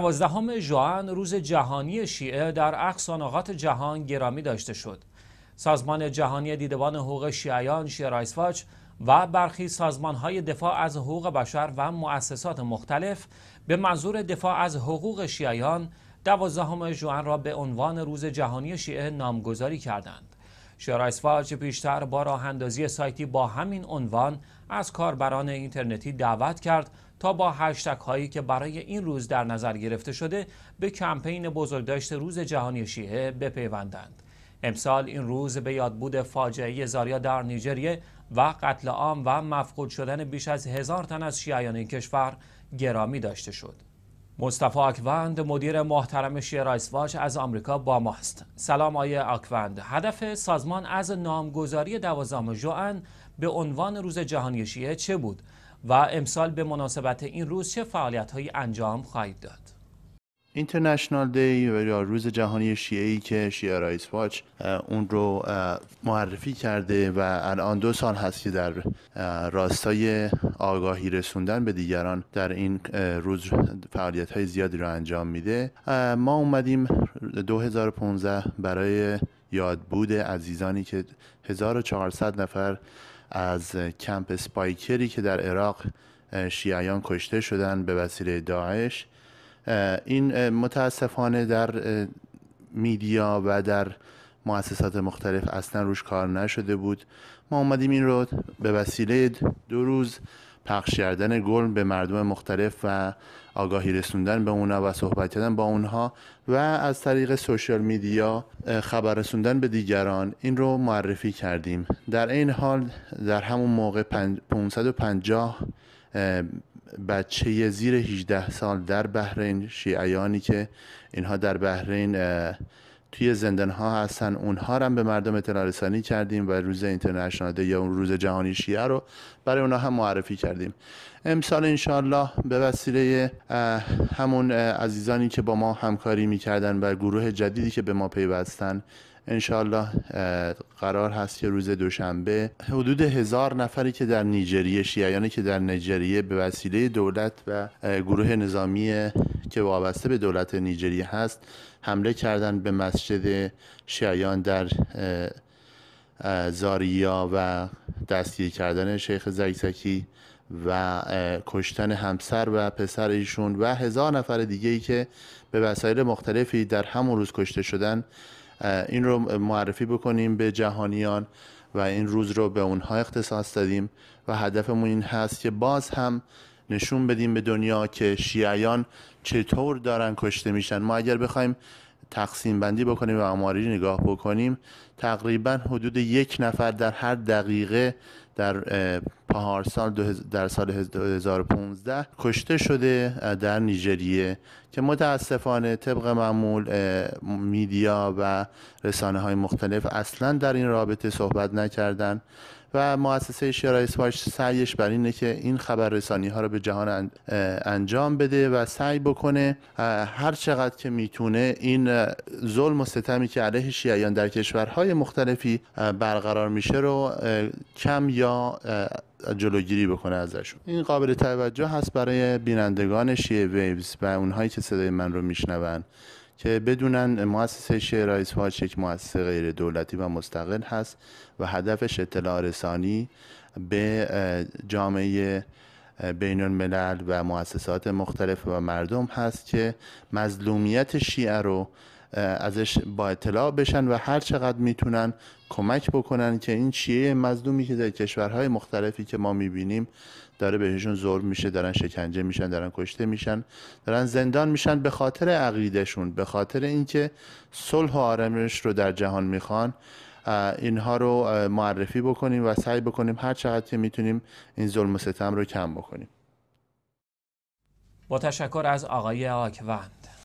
12 جوان روز جهانی شیعه در اقصا نقاط جهان گرامی داشته شد. سازمان جهانی دیدبان حقوق شیعیان شیرایس واچ و برخی سازمان های دفاع از حقوق بشر و مؤسسات مختلف به منظور دفاع از حقوق شیعیان 12 ژوئن را به عنوان روز جهانی شیعه نامگذاری کردند. فاج بیشتر با راه اندازی سایتی با همین عنوان از کاربران اینترنتی دعوت کرد تا با هشتگ هایی که برای این روز در نظر گرفته شده به کمپین بزرگداشت روز جهانی شیعه بپیوندند. امسال این روز به یاد بود فاجعه زاریا در نیجریه و قتل عام و مفقود شدن بیش از هزار تن از شیعیان این کشور گرامی داشته شد. مصطفی اکوند مدیر محترم شیرایس از آمریکا با ماست سلام آیه اکوند هدف سازمان از نامگذاری دوازدهم ژوئن به عنوان روز جهانی شیعه چه بود و امسال به مناسبت این روز چه فعالیت هایی انجام خواهید داد اینترنشنال دی یا روز جهانی شیعه ای که شیعه رایس واچ اون رو معرفی کرده و الان دو سال هست که در راستای آگاهی رسوندن به دیگران در این روز فعالیت های زیادی رو انجام میده ما اومدیم 2015 برای یادبود عزیزانی که 1400 نفر از کمپ سپایکری که در عراق شیعیان کشته شدن به وسیله داعش این متاسفانه در میدیا و در مؤسسات مختلف اصلا روش کار نشده بود ما اومدیم این رو به وسیله دو روز پخش کردن گل به مردم مختلف و آگاهی رسوندن به اونها و صحبت کردن با اونها و از طریق سوشیال میدیا خبر رسوندن به دیگران این رو معرفی کردیم در این حال در همون موقع 550 بچه زیر 18 سال در بحرین شیعیانی که اینها در بحرین توی زندان ها هستن اونها رو هم به مردم اطلاع رسانی کردیم و روز اینترنشنال یا اون روز جهانی شیعه رو برای اونها هم معرفی کردیم امسال انشالله به وسیله همون عزیزانی که با ما همکاری میکردن و گروه جدیدی که به ما پیوستن انشالله قرار هست که روز دوشنبه حدود هزار نفری که در نیجریه شیعیانی که در نیجریه به وسیله دولت و گروه نظامی که وابسته به دولت نیجریه هست حمله کردن به مسجد شیعیان در زاریا و دستگیر کردن شیخ زکزکی و کشتن همسر و پسر ایشون و هزار نفر دیگه ای که به وسایل مختلفی در همون روز کشته شدن این رو معرفی بکنیم به جهانیان و این روز رو به اونها اختصاص دادیم و هدفمون این هست که باز هم نشون بدیم به دنیا که شیعیان چطور دارن کشته میشن ما اگر بخوایم تقسیم بندی بکنیم و آماری نگاه بکنیم تقریبا حدود یک نفر در هر دقیقه در سال در سال 2015 کشته شده در نیجریه که متاسفانه طبق معمول میدیا و رسانه های مختلف اصلا در این رابطه صحبت نکردن و مؤسسه شیرای سیش سعیش بر اینه که این خبر رسانی ها رو به جهان انجام بده و سعی بکنه هر چقدر که میتونه این ظلم و ستمی که علیه شیعیان در کشورهای مختلفی برقرار میشه رو کم یا جلوگیری بکنه ازشون این قابل توجه هست برای بینندگان شیعه ویوز و اونهایی که صدای من رو میشنون که بدونن مؤسسه شیعه رایس واچ یک مؤسسه غیر دولتی و مستقل هست و هدفش اطلاع رسانی به جامعه بین الملل و مؤسسات مختلف و مردم هست که مظلومیت شیعه رو ازش با اطلاع بشن و هر چقدر میتونن کمک بکنن که این چیه مظلومی که در کشورهای مختلفی که ما میبینیم داره بهشون ظلم میشه دارن شکنجه میشن دارن کشته میشن دارن زندان میشن به خاطر عقیدهشون به خاطر اینکه صلح و آرامش رو در جهان میخوان اینها رو معرفی بکنیم و سعی بکنیم هر چقدر که میتونیم این ظلم و ستم رو کم بکنیم با تشکر از آقای آکوند